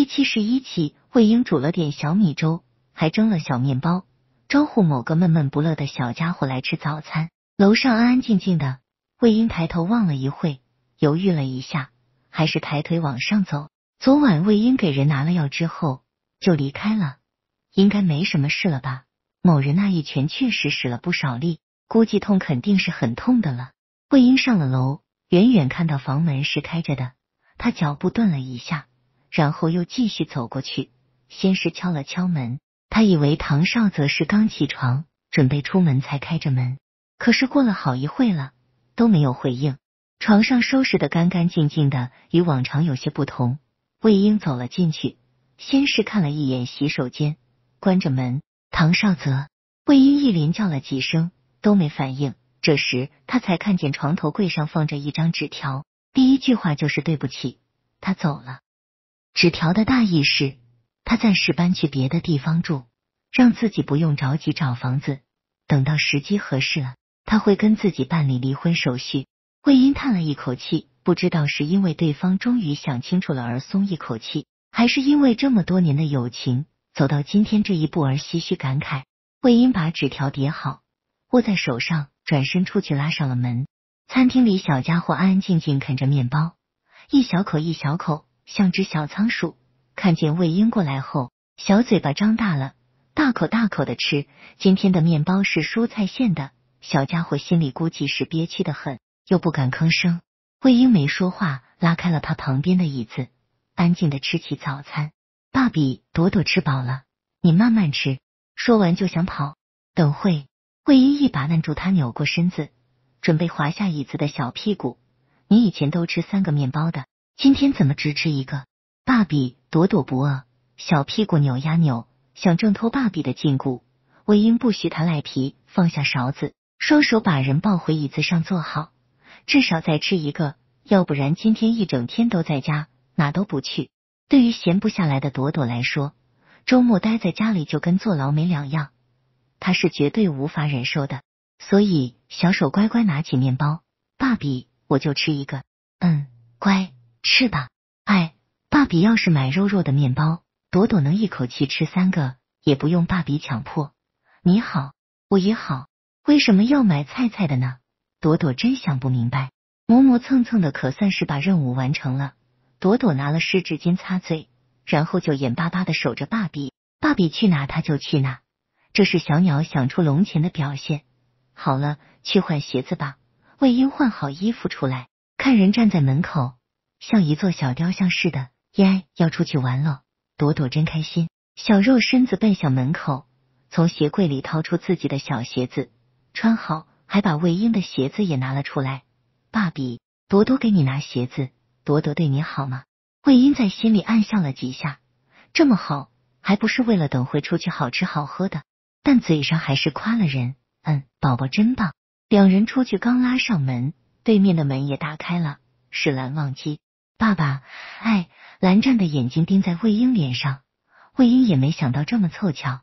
第七十一期，魏英煮了点小米粥，还蒸了小面包，招呼某个闷闷不乐的小家伙来吃早餐。楼上安安静静的，魏英抬头望了一会，犹豫了一下，还是抬腿往上走。昨晚魏英给人拿了药之后就离开了，应该没什么事了吧？某人那一拳确实使了不少力，估计痛肯定是很痛的了。魏英上了楼，远远看到房门是开着的，他脚步顿了一下。然后又继续走过去，先是敲了敲门，他以为唐少则是刚起床准备出门才开着门，可是过了好一会了都没有回应。床上收拾的干干净净的，与往常有些不同。魏婴走了进去，先是看了一眼洗手间，关着门。唐少则魏婴一连叫了几声都没反应，这时他才看见床头柜上放着一张纸条，第一句话就是对不起，他走了。纸条的大意是，他暂时搬去别的地方住，让自己不用着急找房子。等到时机合适了，他会跟自己办理离婚手续。魏英叹了一口气，不知道是因为对方终于想清楚了而松一口气，还是因为这么多年的友情走到今天这一步而唏嘘感慨。魏婴把纸条叠好，握在手上，转身出去拉上了门。餐厅里，小家伙安安静静啃着面包，一小口一小口。像只小仓鼠，看见魏婴过来后，小嘴巴张大了，大口大口的吃。今天的面包是蔬菜馅的，小家伙心里估计是憋屈的很，又不敢吭声。魏婴没说话，拉开了他旁边的椅子，安静的吃起早餐。爸比，朵朵吃饱了，你慢慢吃。说完就想跑，等会，魏婴一把按住他，扭过身子，准备滑下椅子的小屁股。你以前都吃三个面包的。今天怎么只吃一个？爸比，朵朵不饿，小屁股扭呀扭，想挣脱爸比的禁锢。魏婴不许他赖皮，放下勺子，双手把人抱回椅子上坐好。至少再吃一个，要不然今天一整天都在家，哪都不去。对于闲不下来的朵朵来说，周末待在家里就跟坐牢没两样，他是绝对无法忍受的。所以小手乖乖拿起面包，爸比，我就吃一个。嗯，乖。吃吧，哎，爸比要是买肉肉的面包，朵朵能一口气吃三个，也不用爸比强迫。你好，我也好，为什么要买菜菜的呢？朵朵真想不明白。磨磨蹭蹭的，可算是把任务完成了。朵朵拿了湿纸巾擦嘴，然后就眼巴巴的守着爸比。爸比去哪，他就去哪。这是小鸟想出龙钱的表现。好了，去换鞋子吧。魏婴换好衣服出来，看人站在门口。像一座小雕像似的，耶！要出去玩了，朵朵真开心。小肉身子奔向门口，从鞋柜里掏出自己的小鞋子，穿好，还把魏婴的鞋子也拿了出来。爸比，朵朵给你拿鞋子，朵朵对你好吗？魏婴在心里暗笑了几下，这么好，还不是为了等会出去好吃好喝的？但嘴上还是夸了人，嗯，宝宝真棒。两人出去刚拉上门，对面的门也打开了，是蓝忘机。爸爸，哎，蓝湛的眼睛盯在魏婴脸上，魏婴也没想到这么凑巧，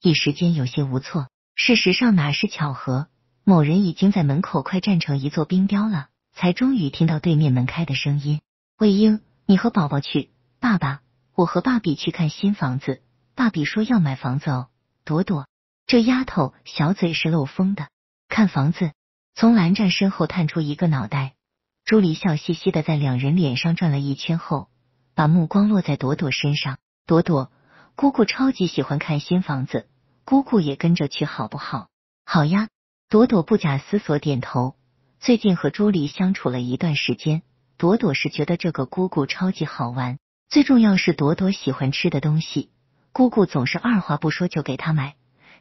一时间有些无措。事实上哪是巧合，某人已经在门口快站成一座冰雕了，才终于听到对面门开的声音。魏婴，你和宝宝去，爸爸，我和爸比去看新房子，爸比说要买房子哦。朵朵，这丫头小嘴是漏风的，看房子。从蓝湛身后探出一个脑袋。朱莉笑嘻嘻的在两人脸上转了一圈后，把目光落在朵朵身上。朵朵，姑姑超级喜欢看新房子，姑姑也跟着去好不好？好呀！朵朵不假思索点头。最近和朱莉相处了一段时间，朵朵是觉得这个姑姑超级好玩。最重要是朵朵喜欢吃的东西，姑姑总是二话不说就给她买。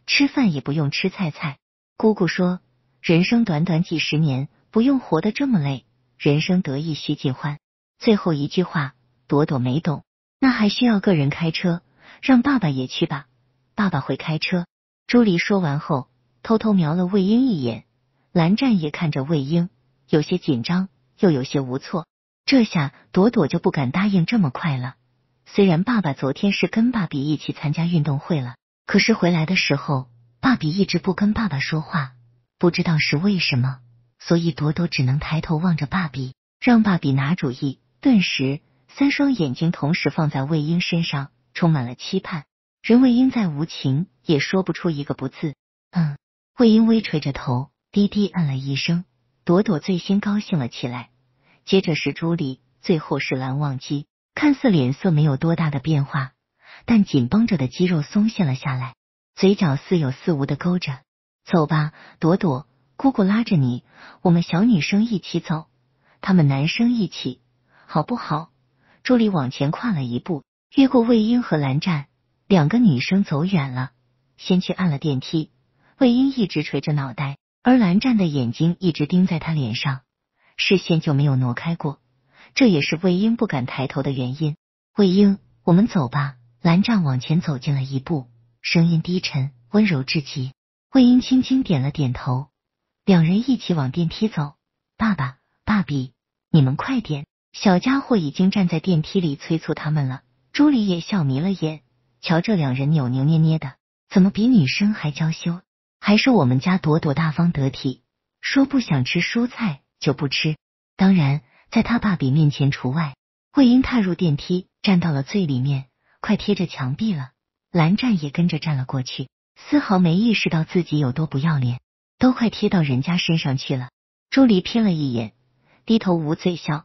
吃饭也不用吃菜菜，姑姑说：“人生短短几十年，不用活得这么累。”人生得意须尽欢，最后一句话，朵朵没懂。那还需要个人开车，让爸爸也去吧。爸爸会开车。朱莉说完后，偷偷瞄了魏婴一眼。蓝湛也看着魏婴，有些紧张，又有些无措。这下朵朵就不敢答应这么快了。虽然爸爸昨天是跟爸比一起参加运动会了，可是回来的时候，爸比一直不跟爸爸说话，不知道是为什么。所以，朵朵只能抬头望着爸比，让爸比拿主意。顿时，三双眼睛同时放在魏婴身上，充满了期盼。任魏婴再无情，也说不出一个不字。嗯，魏婴微垂着头，低低嗯了一声。朵朵最先高兴了起来，接着是朱莉，最后是蓝忘机。看似脸色没有多大的变化，但紧绷着的肌肉松懈了下来，嘴角似有似无的勾着。走吧，朵朵。姑姑拉着你，我们小女生一起走，他们男生一起，好不好？助理往前跨了一步，越过魏婴和蓝湛，两个女生走远了，先去按了电梯。魏婴一直垂着脑袋，而蓝湛的眼睛一直盯在他脸上，视线就没有挪开过，这也是魏婴不敢抬头的原因。魏婴，我们走吧。蓝湛往前走近了一步，声音低沉，温柔至极。魏婴轻轻点了点头。两人一起往电梯走，爸爸、爸比，你们快点！小家伙已经站在电梯里催促他们了。朱莉也笑迷了眼，瞧这两人扭扭捏捏的，怎么比女生还娇羞？还是我们家朵朵大方得体，说不想吃蔬菜就不吃，当然在他爸比面前除外。慧英踏入电梯，站到了最里面，快贴着墙壁了。蓝湛也跟着站了过去，丝毫没意识到自己有多不要脸。都快贴到人家身上去了。朱莉瞥了一眼，低头捂嘴笑，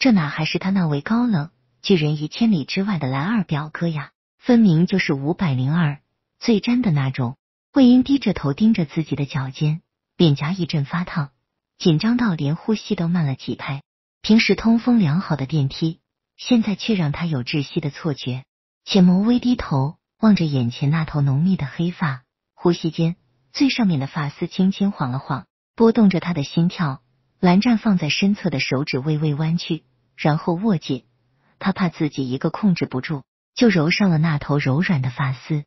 这哪还是他那位高冷拒人于千里之外的蓝二表哥呀？分明就是五百零二最粘的那种。魏英低着头盯着自己的脚尖，脸颊一阵发烫，紧张到连呼吸都慢了几拍。平时通风良好的电梯，现在却让他有窒息的错觉。浅眸微低头，望着眼前那头浓密的黑发，呼吸间。最上面的发丝轻轻晃了晃，拨动着他的心跳。蓝湛放在身侧的手指微微弯曲，然后握紧。他怕自己一个控制不住，就揉上了那头柔软的发丝。